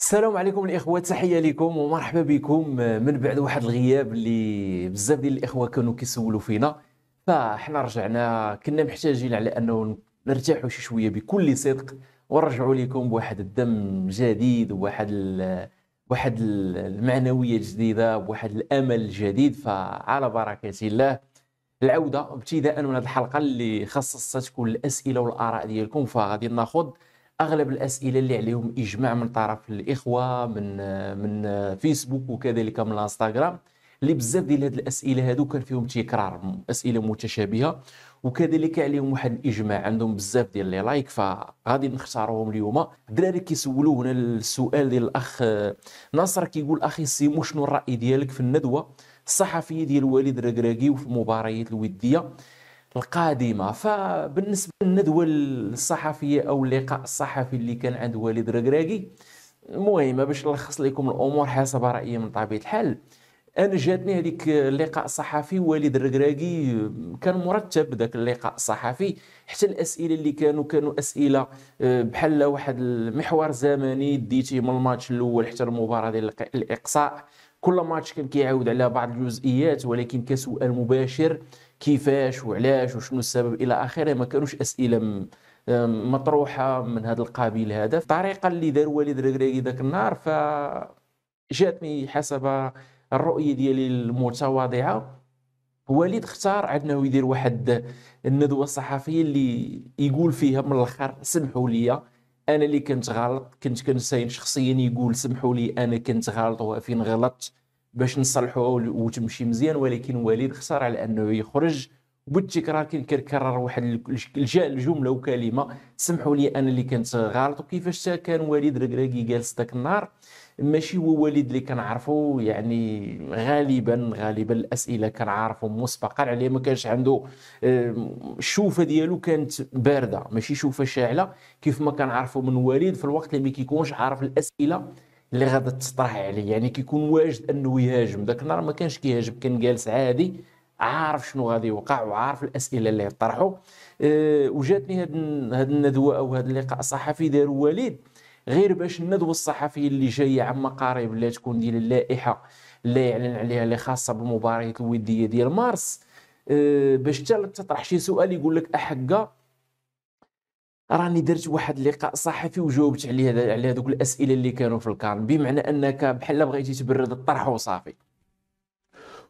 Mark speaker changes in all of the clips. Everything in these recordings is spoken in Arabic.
Speaker 1: السلام عليكم الاخوه تحيه لكم ومرحبا بكم من بعد واحد الغياب اللي بزاف ديال الاخوه كانوا كيسولوا فينا فاحنا رجعنا كنا محتاجين على انه نرتاحوا شي شويه بكل صدق ونرجعوا لكم بواحد الدم جديد وواحد واحد المعنويه جديده بواحد الامل جديد فعلى بركه الله العوده ابتداء من هذه الحلقه اللي خصصتكم الاسئله والاراء ديالكم فغادي ناخذ اغلب الاسئله اللي عليهم اجماع من طرف الاخوه من من فيسبوك وكذلك من الانستغرام اللي بزاف ديال هذه الاسئله هذو كان فيهم تكرار اسئله متشابهه وكذلك عليهم واحد الاجماع عندهم بزاف ديال لي لايك فغادي نختارهم اليوم الدراري كيسولوا هنا السؤال ديال الاخ ناصر كيقول اخي سيمو شنو الراي ديالك في الندوه الصحفيه ديال وليد الركراكي وفي المباريات الوديه القادمه فبالنسبه للندوه الصحفيه او اللقاء الصحفي اللي كان عند وليد ركراكي المهم باش نلخص لكم الامور حسب رايي من طبيعه الحال انا جاتني هذيك اللقاء الصحفي وليد ركراكي كان مرتب ذاك اللقاء الصحفي حتى الاسئله اللي كانوا كانوا اسئله آه، بحال واحد المحور زمني ديتيه من الماتش الاول حتى المباراه ديال الاقصاء كل ماتش كان كيعاود على بعض الجزئيات ولكن كسؤال مباشر كيفاش وعلاش وشنو السبب الى اخره ما كانوش اسئله مطروحه من هذا القبيل هذا الطريقه اللي دار والد ركراكي ذاك النهار ف جاتني حسب الرؤيه ديالي المتواضعه والد اختار عندنا يدير واحد الندوه الصحفيه اللي يقول فيها من الاخر سمحوا لي انا اللي كنت غلط كنت كنساين شخصيا يقول سمحوا لي انا كنت غلط وفين غلطت باش نصلحوها وتمشي مزيان ولكن وليد خسر على انه يخرج وبالتكرار كي كنكرر واحد الجمله وكلمه سمحوا لي انا اللي كنت غلط وكيفاش كان وليد الكراكي جالس ذاك النهار ماشي هو وليد اللي كنعرفو يعني غالبا غالبا الاسئله كنعرفو مسبقا عليه ما كانش عنده الشوفه ديالو كانت بارده ماشي شوفه شاعله كيف ما كنعرفو من وليد في الوقت اللي ما كيكونش عارف الاسئله اللي غادا تطرح عليه يعني كيكون واجد انه يهاجم ذاك النهار ما كانش كيهاجم كان جالس عادي عارف شنو غادي يوقع وعارف الاسئله اللي يطرحوا أه وجاتني هاد هاد الندوه او هاد اللقاء الصحفي داروا وليد غير باش الندوه الصحفيه اللي جايه عما قريب اللي تكون ديال اللائحه اللي يعلن عليها اللي خاصه بالمباريات الوديه ديال مارس أه باش حتى تطرح شي سؤال يقول لك احقا راني درت واحد اللقاء صحفي وجاوبت عليه على هذوك الاسئله اللي كانوا في الكارن بمعنى انك بحال بغيتي تبرد الطرح وصافي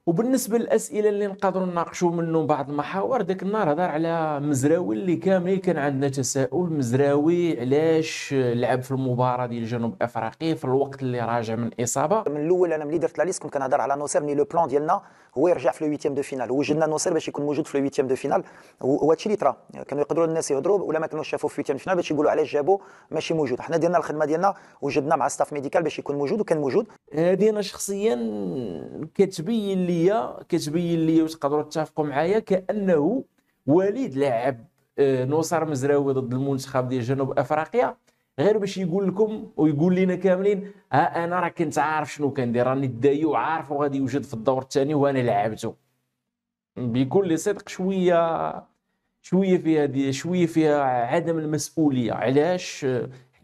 Speaker 1: وبالنسبه للاسئله اللي نقدروا نناقشوا منهم بعض المحاور داك النهار هضر على مزراوي اللي كامل كان عندنا تساؤل مزراوي علاش لعب في المباراه ديال جنوب افريقيا في الوقت اللي راجع من اصابه
Speaker 2: من الاول انا ملي درت لا ليست كنت كنهضر على نوسيرني لو بلان ديالنا هو يرجع في 8 دو فينال وجدنا نصير باش يكون موجود في 8 دو فينال هو هادشي اللي طرا كانوا يقدروا الناس يهضروا ولا ما كانوش شافوه في 8 دو فينال باش يقولوا علاش جابو ماشي موجود حنا ديرنا الخدمه ديالنا وجدنا مع ستاف ميديكال باش يكون موجود وكان موجود هذه انا شخصيا كتبين ليا كتبين ليا وتقدروا تتفقوا
Speaker 1: معايا كانه وليد لعب آه، نصر مزراوي ضد المنتخب ديال جنوب افريقيا غير باش يقول لكم ويقول لنا كاملين ها انا راه كنت عارف شنو كندير راني داي وعارف وغادي يوجد في الدور الثاني وانا لعبته بكل صدق شويه شويه فيها دي شويه فيها عدم المسؤوليه علاش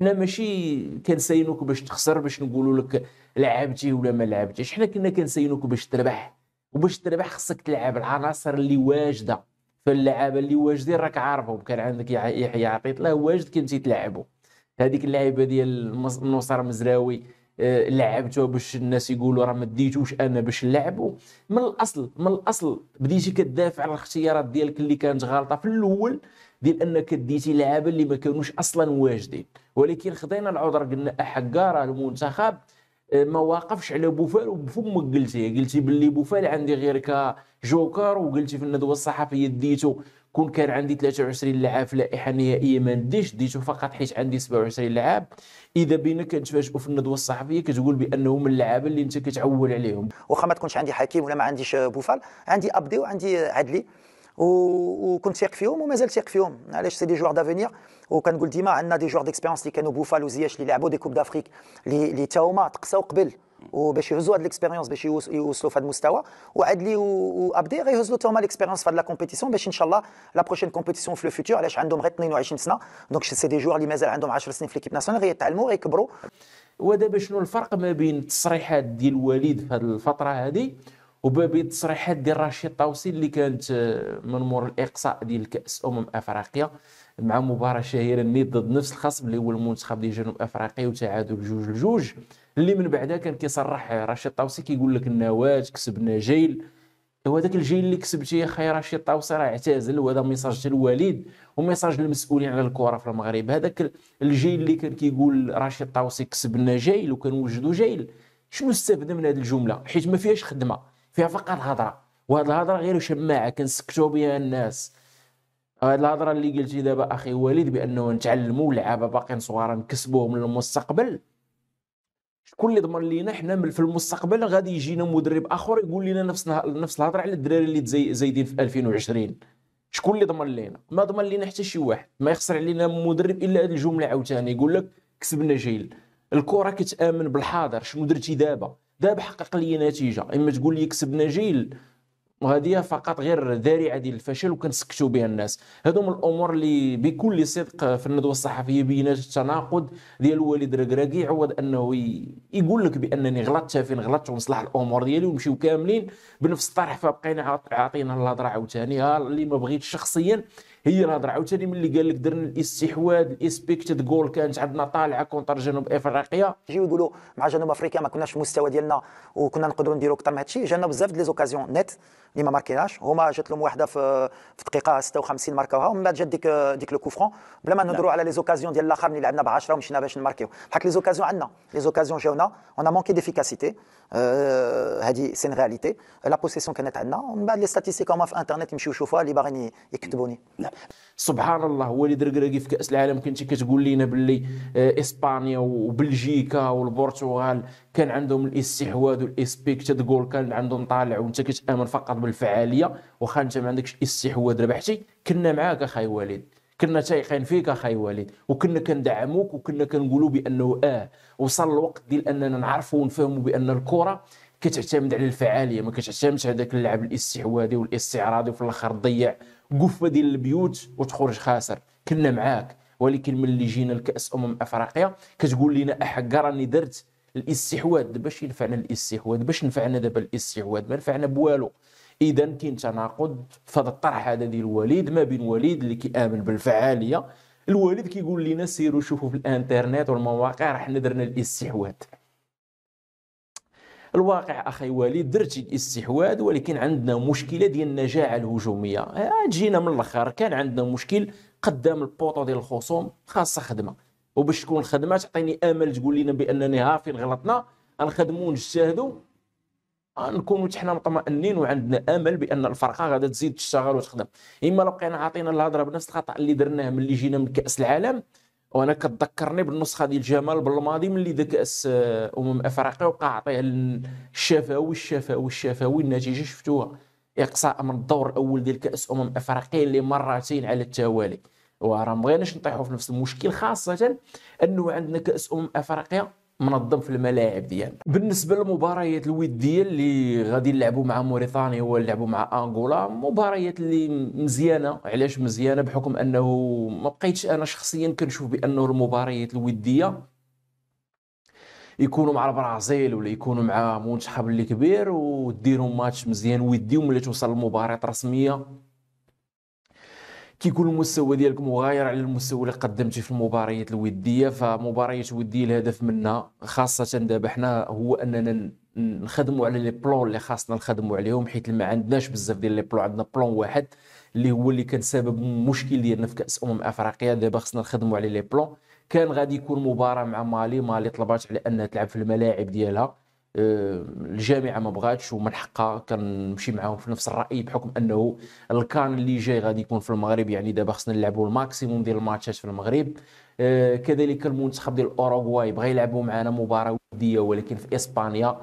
Speaker 1: حنا ماشي كنساينوك باش تخسر باش نقولوا لك لعبتي ولا ما لعبتيش حنا كنا كنساينوك باش تربح وباش تربح خصك تلعب العناصر اللي واجده فاللعابه اللي واجدين راك عارفهم كان عندك يحيى عقيط لا واجد كنتي تلعبه هذيك اللعيبه ديال نصر مزراوي آه، لعبته باش الناس يقولوا راه ما ديتوش انا باش نلعبو من الاصل من الاصل بديتي كدافع على الاختيارات ديالك اللي كانت غالطه في الاول ديال انك ديتي لعابه اللي ما كانوش اصلا واجدين ولكن خدينا العذر قلنا احكا راه المنتخب آه، ما واقفش على بوفال وبفمك قلتي قلتي باللي بوفال عندي غير كجوكر وقلتي في الندوه الصحفيه ديتو كون كان عندي 23 لاعب في لائحه نهائيه ما نديش ديتو فقط حيت عندي 27 لاعب اذا بينا كنتفاجئوا في الندوه الصحفيه كتقول بانهم
Speaker 2: اللعابه اللي انت كتعول عليهم واخا ما تكونش عندي حكيم ولا ما عنديش بوفال عندي ابدي وعندي عدلي وكنت ثيق فيهم ومازال ثيق فيهم علاش سي دي جوار دافينير وكنقول ديما عندنا دي جوار ديكسبيرونس اللي كانوا بوفال وزياش اللي لعبوا دي كوب دافريك اللي تا هما تقساو قبل وباش يهزوا هاد ليكسبيريونس باش يوصلوا في هذا المستوى وعدلي وابدي غيهزوا حتى هما ليكسبيريونس في هاد لا كومبيتيسيون باش ان شاء الله لا بروشين كومبيتيسيون في لو فيتور علاش عندهم غير 22 سنه دونك سي دي جوار اللي مازال عندهم 10 سنين في ليكيب ناسيونال غيتعلموا غيكبروا ودابا شنو الفرق ما بين التصريحات
Speaker 1: ديال وليد في هذه الفتره هذه وما بين التصريحات ديال رشيد طوسي اللي كانت آه، من مور الاقصاء ديال كاس امم افريقيا مع مباراه شهيره النيت ضد نفس الخصم اللي هو المنتخب ديال جنوب افريقيا وتعادل جوج لجوج اللي من بعدها كان كيصرح رشيد طوسي كيقول لك النواه كسبنا جيل داك الجيل اللي كسبتي خي رشيد طوسي راه اعتزل وهذا ميساج ديال الوالد وميساج للمسؤولين على الكره في المغرب هذاك الجيل اللي كان كيقول رشيد طوسي كسبنا جيل وكنوجدوا جيل شنو استفدنا من هذه الجمله حيت ما فيهاش خدمه فيها فقط هضره وهاد الهضره غير شماعه كنسكتوا بها الناس هاد الهضره اللي قلتي دابا اخي وليد بانه نتعلموا لعابه باقيين صغار نكسبوهم للمستقبل شكون اللي ضمن لينا حنا في المستقبل غادي يجينا مدرب اخر يقول لنا نفس نفس الهضره على الدراري اللي زي زايدين في 2020 شكون اللي ضمن لينا ما ضمن لينا حتى شي واحد ما يخسر علينا مدرب الا هذه الجمله عاوتاني يقول لك كسبنا جيل الكره كتامن بالحاضر شنو درتي دابا دابا حقق لي نتيجه اما تقول لي كسبنا جيل وهذه فقط غير ذريعه ديال الفشل وكنسكتوا بها الناس هما الامور اللي بكل صدق في الندوه الصحفيه بينات التناقض ديال الوالد الركراكي عوض انه يقول لك بانني غلطت فين غلطت ونصلح الامور ديالي ومشيو كاملين بنفس الطرح فبقينا عاطينا الهضره عاوتاني اللي ما بغيتش شخصيا هي الهضره عاوتاني ملي قال لك درنا الاستحواذ
Speaker 2: الاسبكتد جول كانت عندنا طالعه كونتر جنوب افريقيا يجيو يقولوا مع جنوب افريقيا ما كناش في المستوى ديالنا وكنا نقدروا نديروا اكثر من هذا الشيء جانا بزاف ديال ليزوكازيون نت اللي ما ماركيناش هما جات لهم واحده في في دقيقه 56 ماركوها ومن بعد جات ديك ديك لو كوفرون بلا ما نهضروا نعم. على ليزوكازيون ديال الاخر اللي لعبنا ب 10 ومشينا باش نماركيو بحال ليزوكازيون عندنا ليزوكازيون جاونا اون مونكي ديفيكاسيتي هذه سين غاليتي لا بوسيسيون كانت عندنا ومن بعد لي ستاتيستيك هما في انترنت يمشيو يشوفوها اللي باغيين يكتبوني
Speaker 1: نعم. سبحان الله هو اللي في كاس العالم كنتي كتقول لنا باللي آه، اسبانيا وبلجيكا والبرتغال كان عندهم الاستحواذ والاسبيك جول كان عندهم طالع وانت كتامن فقط بالفعاليه واخا انت ما عندكش الاستحواذ ربحتي كنا معاك اخاي وليد كنا تايقين فيك اخاي وليد وكنا كندعموك وكنا كنقولوا بانه اه وصل الوقت ديال اننا نعرفوا ونفهموا بان الكره كتعتمد على الفعاليه ما كتعتمدش على ذاك اللعب الاستحواذي والاستعراضي وفي الاخر ضيع قفة ديال البيوت وتخرج خاسر كنا معاك ولكن ملي جينا لكاس امم افريقيا كتقول لنا احكا راني درت الاستحواذ باش ينفعنا الاستحواذ باش نفعنا دابا الاستحواذ ما نفعنا بوالو اذا كاين تناقض في هذا الطرح هذا ديال الوليد ما بين وليد اللي كيامن بالفعاليه الوالد كيقول لنا سيروا شوفوا في الانترنت والمواقع راه حنا درنا الاستحواذ الواقع اخي وليد درت الاستحواذ ولكن عندنا مشكله ديال النجاعه الهجوميه تجينا آه، جينا من الاخر كان عندنا مشكل قدام البوطو ديال الخصوم خاصه خدمه وباش تكون الخدمه تعطيني امل تقول لنا بانني ها فين غلطنا غنخدموا ونجتهدوا نكونوا حنا مطمئنين وعندنا امل بان الفرقه غادا تزيد تشتغل وتخدم اما لو بقينا عاطينا الهضره بنفس الخطا اللي درناه ملي جينا من كاس العالم وانا كتذكرني بالنسخه ديال جمال بالماضي ملي ذاك كاس آه، امم افريقيا وقع عطيه الشفوي الشفوي الشفوي النتيجه شفتوها اقصاء من الدور الاول ديال كاس امم افريقيا اللي مرتين على التوالي وراه مبغيناش نطيحوا في نفس المشكل خاصه انه عندنا كاس امم افريقيا منظم في الملاعب ديالنا بالنسبه للمباريات الوديه اللي غادي نلعبوا مع موريتانيا ونلعبوا مع انغولا مباريات اللي مزيانه علاش مزيانه بحكم انه ما بقيتش انا شخصيا كنشوف بانه المباريات الوديه يكونوا مع البرازيل ولا يكونوا مع منتخب اللي كبير وديروا ماتش مزيان ودي وملي توصل المباراة رسميه كيكون المستوى ديالك مغاير على المستوى اللي قدمتي في المباريات الوديه فمباريات وديه الهدف منها خاصه دابا حنا هو اننا نخدموا على لي بلون اللي خاصنا نخدموا عليهم حيت ما عندناش بزاف ديال لي بلون عندنا بلون واحد اللي هو اللي كان سبب المشكل ديالنا في كاس امم افريقيا دابا خصنا نخدموا على لي بلون كان غادي يكون مباراه مع مالي مالي طلبات على انها تلعب في الملاعب ديالها آه، الجامعه ما بغاتش ومن حقها كنمشي معاهم في نفس الراي بحكم انه الكان اللي جاي غادي يكون في المغرب يعني دابا خصنا نلعبوا الماكسيموم ديال الماتشات في المغرب آه، كذلك المنتخب ديال اوروغواي بغا يلعبوا معنا مباراه وديه ولكن في اسبانيا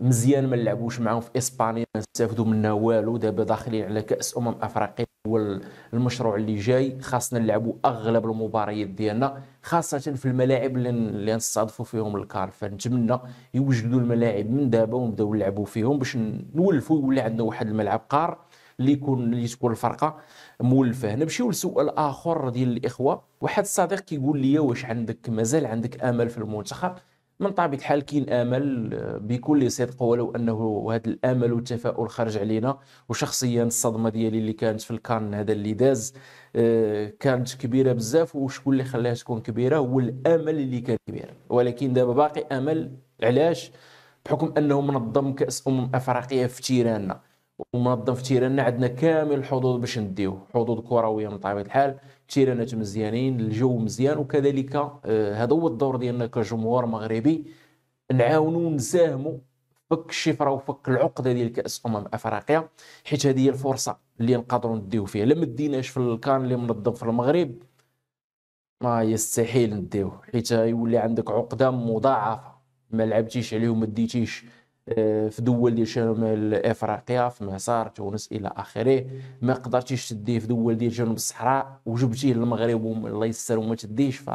Speaker 1: مزيان ما نلعبوش معاهم في اسبانيا ما نستافدوا منها والو دابا داخلين على كاس امم افريقيا هو المشروع اللي جاي خاصنا نلعبوا اغلب المباريات ديالنا خاصه في الملاعب اللي, اللي نستضفوا فيهم الكار فنتمنى يوجدوا الملاعب من دابا ونبداو نلعبوا فيهم باش نولفوا يولي عندنا واحد الملعب قار اللي يكون اللي تكون الفرقه مولفه نمشيو لسؤال اخر ديال الاخوه واحد الصديق كيقول لي واش عندك مازال عندك امل في المنتخب من طبيعه الحال كاين امل آه، بكل صدق ولو انه هذا الامل والتفاؤل خرج علينا وشخصيا الصدمه ديالي اللي كانت في الكان هذا اللي داز آه، كانت كبيره بزاف وشكون اللي خلاها تكون كبيره هو الامل اللي كان كبير ولكن دابا باقي امل علاش بحكم انه منظم كاس امم افريقيا في تيراننا ومنظم في تيراننا عندنا كامل الحظوظ باش نديوه حظوظ كرويه من طبيعه الحال تيرانات مزيانين الجو مزيان وكذلك آه، هذا هو الدور ديالنا كجمهور مغربي نعاونوا ونساهموا فك الشفره وفك العقده ديال كاس امم افريقيا حيت هذه هي الفرصه اللي نقدروا نديو فيها الا ديناش في الكان اللي منظم في المغرب ما يستحيل نديوه حيت يولي عندك عقده مضاعفه ما لعبتيش عليه وما ديتيش آه، في دول ديال شمال افريقيا في مسار تونس الى اخره ما قدرتيش تديه في دول ديال جنوب الصحراء وجبتيه للمغرب الله يستر وما تديش ف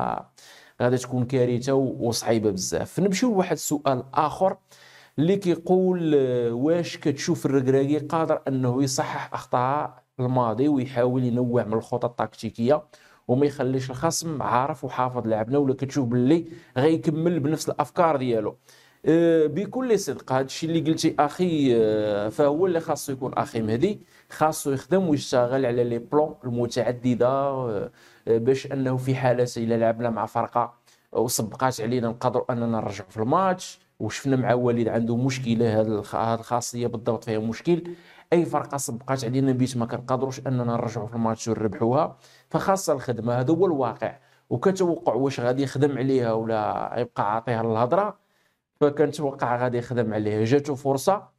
Speaker 1: غادي تكون كارثه وصعيبه بزاف نمشيو لواحد السؤال اخر اللي كيقول آه، واش كتشوف الركراكي قادر انه يصحح اخطاء الماضي ويحاول ينوع من الخطط التكتيكيه وما يخليش الخصم عارف وحافظ لعبنا ولا كتشوف باللي غيكمل بنفس الافكار ديالو أه، بكل صدق هذا الشيء اللي قلتي اخي أه، فهو اللي خاصو يكون اخي مهدي خاصو يخدم ويشتغل على لي بلون المتعدده أه، باش انه في حاله الى لعبنا مع فرقه وسبقات علينا نقدروا اننا نرجعوا في الماتش وشفنا مع وليد عنده مشكله هذه الخاصيه بالضبط فيها مشكل اي فرقه سبقات علينا بيت ما كنقدروش اننا نرجعوا في الماتش ونربحوها فخاصه الخدمه هذا هو الواقع وكتوقع واش غادي يخدم عليها ولا يبقى عاطيها الهضره فكنتوقع غادي يخدم عليه جاتو فرصه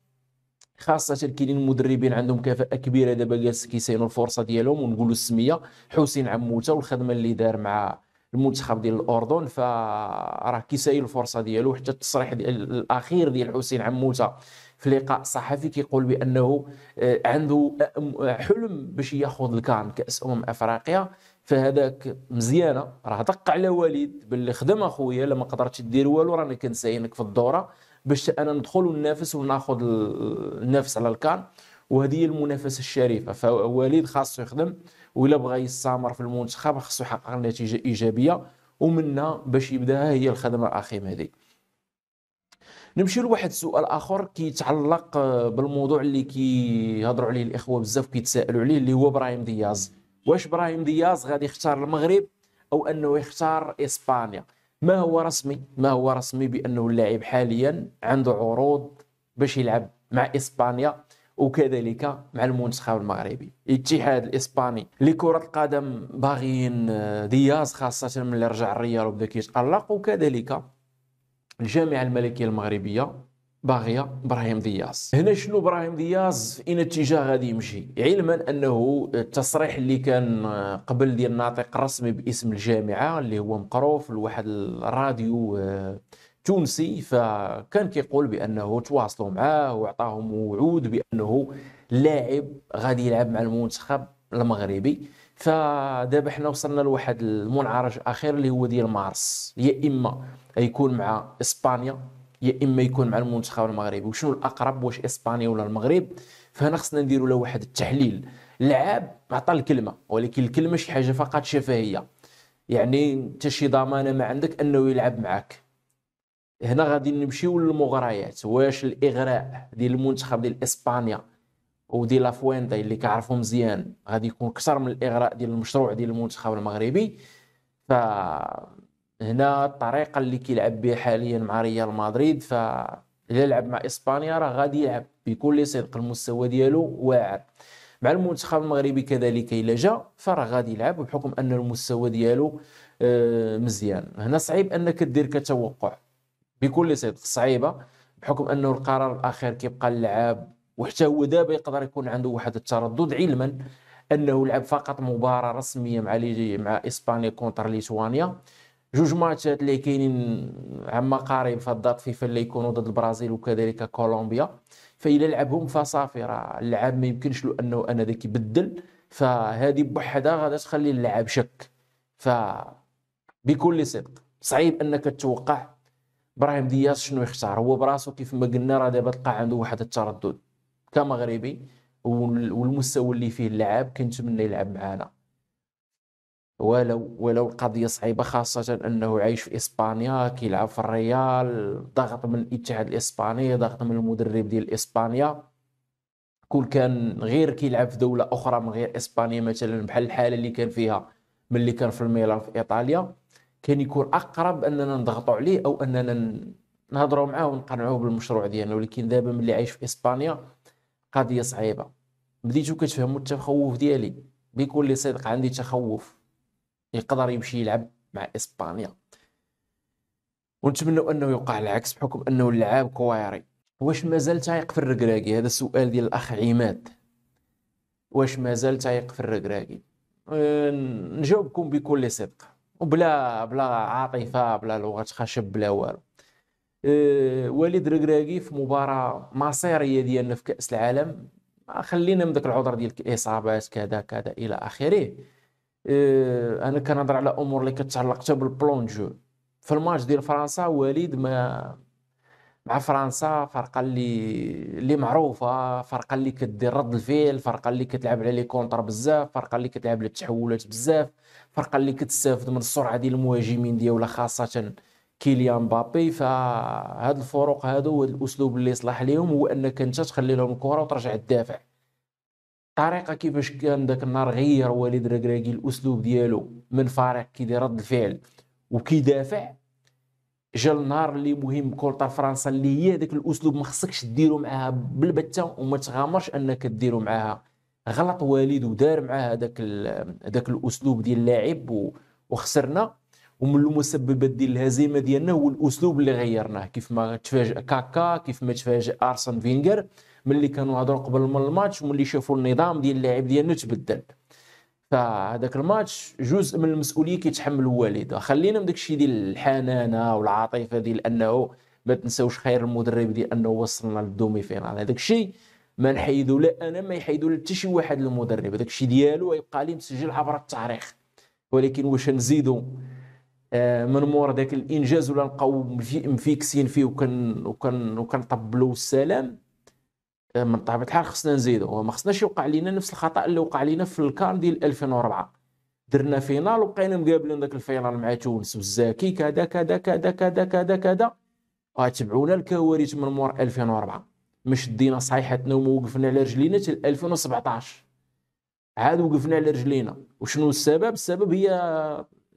Speaker 1: خاصة كاينين مدربين عندهم كفاءة كبيرة دابا جالس كيسينوا الفرصة ديالهم ونقولوا السمية حسين عموتة والخدمة اللي دار مع المنتخب ديال الاردن فراه كيسايل الفرصه ديالو حتى التصريح ديال الاخير ديال حسين عموته في لقاء صحفي كيقول بانه آه، عنده آه، حلم باش ياخذ الكان كاس امم افريقيا فهذاك مزيانه راه دق على وليد باللي خدم اخويا لما قدرتش دير والو راني كنساينك في الدوره باش انا ندخل وننافس وناخذ النافس على الكان وهذه هي المنافسه الشريفه فوليد خاصو يخدم ولا بغى يستمر في المنتخب خاصو يحقق نتيجه ايجابيه ومنا باش يبداها هي الخدمه الاخيره هذه نمشي لواحد السؤال اخر كيتعلق بالموضوع اللي كيهضروا عليه الاخوه بزاف كيتسائلوا عليه اللي هو ابراهيم دياز واش ابراهيم دياز غادي يختار المغرب او انه يختار اسبانيا ما هو رسمي ما هو رسمي بانه اللاعب حاليا عنده عروض باش يلعب مع اسبانيا وكذلك مع المنتخب المغربي الاتحاد الاسباني لكره القدم باغيين آه، دياز خاصه ملي رجع الريال وبدا كيتالق وكذلك الجامعه الملكيه المغربيه باغيه ابراهيم دياز هنا شنو ابراهيم دياز في اين اتجاه غادي يمشي علما انه التصريح اللي كان قبل ديال الناطق الرسمي باسم الجامعه اللي هو مقروف لواحد الراديو آه، تونسي فكان كيقول بانه تواصلوا معاه وعطاهم وعود بانه لاعب غادي يلعب مع المنتخب المغربي فدابا حنا وصلنا لواحد المنعرج اخر اللي هو ديال مارس يا اما يكون مع اسبانيا يا اما يكون مع المنتخب المغربي وشنو الاقرب واش اسبانيا ولا المغرب فهنا خصنا نديروا له واحد التحليل لعاب عطى الكلمه ولكن الكلمه شي حاجه فقط شفهيه يعني انت شي ضمانه ما عندك انه يلعب معك هنا غادي نمشيو للمغريات واش الاغراء ديال المنتخب ديال اسبانيا ودي لافويندا اللي كعرفو مزيان غادي يكون اكثر من الاغراء ديال المشروع ديال المنتخب المغربي ف هنا الطريقه اللي كيلعب بها حاليا مع ريال مدريد ف يلعب مع اسبانيا راه غادي يلعب بكل صدق المستوى ديالو واعر مع المنتخب المغربي كذلك الا جا فراه غادي يلعب بحكم ان المستوى ديالو آه، مزيان هنا صعيب انك دير كتوقع بكل صدق صعيبه بحكم انه القرار الاخير كيبقى اللعاب وحتى هو دابا يقدر يكون عنده واحد التردد علما انه لعب فقط مباراه رسميه مع مع اسبانيا كونتر ليتوانيا جوج ماتشات اللي كاينين عما قريب في الضغط فيفا اللي يكونوا ضد البرازيل وكذلك كولومبيا فإلا لعبهم فصافي راه اللعاب ما يمكنش له انه انا ذاك يبدل فهذه بوحدها غادا تخلي اللعاب شك ف بكل صدق صعيب انك تتوقع ابراهيم دياز شنو يختار هو براسو كيف ما قلنا راه دابا تلقى عنده واحد التردد كمغربي والمستوى اللي فيه اللعاب كنتمنى يلعب معانا ولو ولو القضيه صعيبه خاصه انه عايش في اسبانيا كيلعب في الريال ضغط من الاتحاد الاسباني ضغط من المدرب ديال اسبانيا كل كان غير كيلعب في دوله اخرى من غير اسبانيا مثلا بحال الحاله اللي كان فيها ملي كان في الميلان في ايطاليا كان يكون اقرب اننا نضغطوا عليه او اننا نهضروا معاه ونقنعوه بالمشروع ديالنا ولكن دابا ملي عايش في اسبانيا قضيه صعيبه بديتو كتفهموا التخوف ديالي بكل صدق عندي تخوف يقدر يمشي يلعب مع اسبانيا ونتمنى انه يوقع العكس بحكم انه اللعاب كوايري واش مازال تايق في الركراكي هذا السؤال ديال الاخ عماد واش مازال تايق في الركراكي أه، نجاوبكم بكل صدق وبلا بلا عاطفه بلا لغه خشب بلا والو أه وليد ركراكي في مباراه مصيريه ديالنا في كاس العالم خلينا من ذاك العذر ديال الاصابات كذا كذا الى اخره آه، انا كنهضر على امور اللي كتعلق حتى بالبلونجو في الماتش ديال فرنسا وليد ما مع فرنسا فرقه اللي اللي معروفه فرقه اللي كدير رد الفيل فرقه اللي كتلعب على لي كونتر بزاف فرقه اللي كتلعب على التحولات بزاف فرقه اللي كتستافد من السرعه ديال المهاجمين ديالها خاصه كيليان مبابي فهاد الفروق هادو وهاد الاسلوب اللي صلاح ليهم هو انك انت تخلي لهم الكره وترجع تدافع الطريقه كيفاش كان داك النهار غير وليد ركراكي الاسلوب ديالو من فريق كيدير رد الفعل وكيدافع جا النهار اللي مهم كولتا فرنسا اللي هي داك الاسلوب ما خصكش ديرو معاها بالبته وما تغامرش انك ديرو معاها غلط وليد ودار معاها هذاك هذاك الاسلوب ديال اللاعب وخسرنا ومن المسببات ديال الهزيمه ديالنا هو الاسلوب اللي غيرناه كيف ما تفاجئ كاكا كيف ما تفاجئ ارسن فينغر ملي كانوا هضروا قبل من الماتش ملي شافوا النظام ديال اللاعب ديالنا تبدل فهذاك الماتش جزء من المسؤوليه كيتحمل الوالد خلينا من داكشي ديال الحنانه والعاطفه ديال انه ما تنساوش خير المدرب ديال انه وصلنا للدومي فينال هذاك الشيء ما نحيدو لا انا ما يحيدو لا حتى شي واحد المدرب هذاك الشيء ديالو غيبقى لي مسجل عبر التاريخ ولكن واش نزيدو آه، من مور ذاك الانجاز ولا نبقاو مفيكسين فيه وكن وكن وكنطبلوا السلام آه، من طبيعه الحال خصنا نزيدو وما خصناش يوقع لينا نفس الخطا اللي وقع لينا في الكان ديال 2004 درنا فينال وبقينا مقابلين ذاك الفينال مع تونس والزاكي كذا كذا كذا كذا كذا كذا وتبعونا الكوارث من مور 2004 مش دينا صحيحتنا وما وقفنا على رجلينا حتى 2017 عاد وقفنا على رجلينا وشنو السبب السبب هي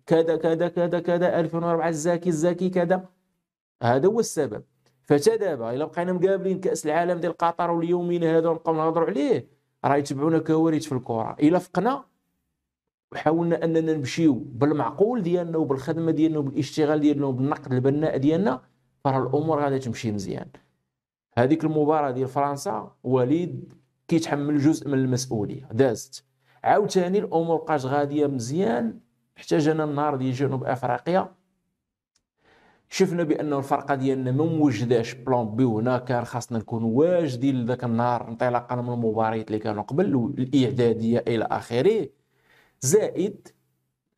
Speaker 1: كذا كذا كذا كذا 2004 الزاكي الزاكي كذا هذا هو السبب فتا دابا الا بقينا مقابلين كاس العالم ديال قطر واليومين هذا ونبقاو نهضروا عليه راه يتبعونا كوارث في الكره الا فقنا وحاولنا اننا نمشيو بالمعقول ديالنا وبالخدمه ديالنا وبالاشتغال ديالنا وبالنقد البناء ديالنا فراه الامور غادي تمشي مزيان هذيك المباراه ديال فرنسا وليد كيتحمل جزء من المسؤوليه دازت عاوتاني الامور بقات غاديه مزيان احتاجنا النهار ديال جنوب افريقيا شفنا بان الفرقه ديالنا ما موجداش بلان بي هنا كان خاصنا نكون واجدين لذاك النهار انطلاقا من المباريات اللي كانوا قبل الاعداديه الى اخره زائد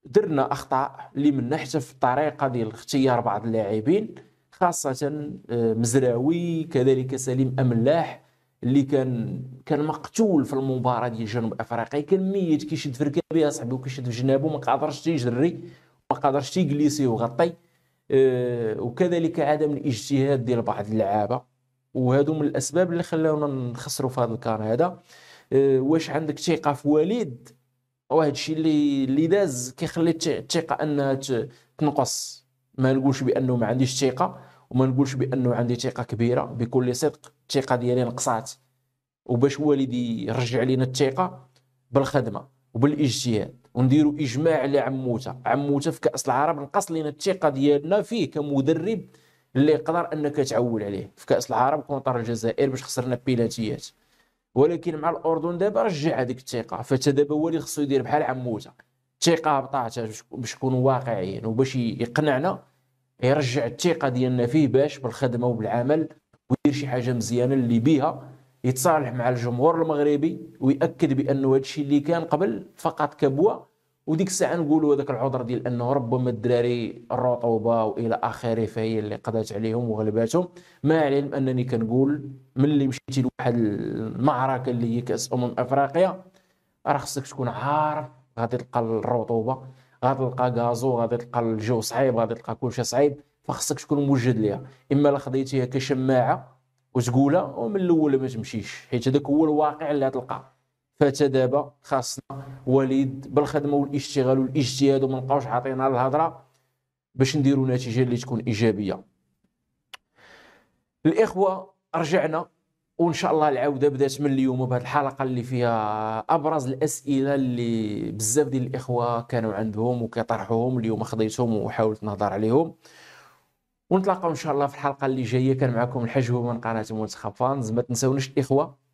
Speaker 1: درنا اخطاء اللي منا حتى في الطريقه ديال اختيار بعض اللاعبين خاصه آه، مزراوي كذلك سليم املاح اللي كان كان مقتول في المباراه ديال جنوب افريقيا كان ميت كيشد في ركابه اصاحبي وكيشد في جنابه ما قادرش تيجري ما قادرش تيجليسي وغطي آه، وكذلك عدم الاجتهاد ديال بعض اللعابه وهادو من الاسباب اللي خلاونا نخسروا في هذا الكار هذا آه، واش عندك ثقه في وليد وهذا الشيء اللي اللي داز كيخلي الثقه انها تنقص ما نقولش بانه ما عنديش ثقه وما نقولش بانه عندي ثقه كبيره بكل صدق الثقه ديالي نقصات وباش والدي يرجع لينا الثقه بالخدمه وبالاجتهاد ونديروا اجماع على عموته عموته في كاس العرب نقص لنا الثقه ديالنا فيه كمدرب اللي يقدر انك تعول عليه في كاس العرب كونتر الجزائر باش خسرنا بيلاتيات ولكن مع الاردن دابا رجع هذيك الثقه فتا دابا هو اللي خصو يدير بحال عموته الثقه هبطات باش يكونوا واقعيين وباش يقنعنا يرجع الثقه ديالنا فيه باش بالخدمه وبالعمل ويدير شي حاجه مزيانه اللي بها يتصالح مع الجمهور المغربي ويأكد بأنه هذا الشيء اللي كان قبل فقط كبوة وديك الساعه نقولوا هذاك العذر ديال انه ربما الدراري الرطوبه والى اخره فهي اللي قضات عليهم وغلباتهم ما علم انني كنقول ملي مشيتي لواحد المعركه اللي هي كاس امم افريقيا راه خصك تكون عارف غادي تلقى الرطوبه غادي تلقى غازو غادي تلقى الجو صعيب غادي تلقى كلشي صعيب فخصك تكون موجد ليها اما لا خديتيها كشماعه وتقولها ومن الاول ما تمشيش حيت هذاك هو الواقع اللي غتلقاه فتدابا خاصنا وليد بالخدمه والاشتغال والاجتهاد وما نبقاوش عاطينا الهضره باش نديروا نتيجه اللي تكون ايجابيه الاخوه رجعنا وان شاء الله العوده بدات من اليوم بهذه الحلقه اللي فيها ابرز الاسئله اللي بزاف ديال الاخوه كانوا عندهم وكيطرحوهم اليوم خديتهم وحاولت نهضر عليهم ونتلاقاو ان شاء الله في الحلقه اللي جايه كان معكم الحج هو من قناه منتخب فانز ما تنساونش الاخوه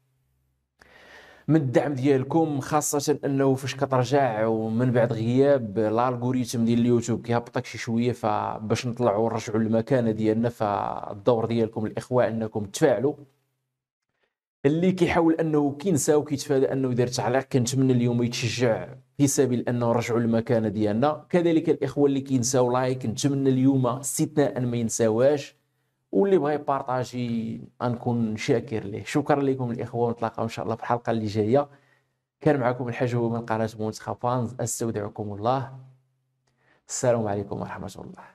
Speaker 1: من الدعم ديالكم خاصه انه فاش كترجع ومن بعد غياب الالغوريثم ديال اليوتيوب كيهبطك شي شويه فباش نطلعوا ونرجعوا للمكانه ديالنا فالدور ديالكم الاخوه انكم تفاعلوا اللي كيحاول انه كينسى وكيتفادى انه يدير تعليق كنتمنى اليوم يتشجع في سبيل انه نرجعوا للمكانه ديالنا كذلك الاخوه اللي كينساو لايك نتمنى اليوم استثناء ما ينساوهاش واللي بغى يبارطاجي غنكون شاكر ليه شكرا لكم الاخوه ونتلاقاو ان شاء الله في الحلقه اللي جايه كان معكم الحاج من قناه منتخب فانز استودعكم الله السلام عليكم ورحمه الله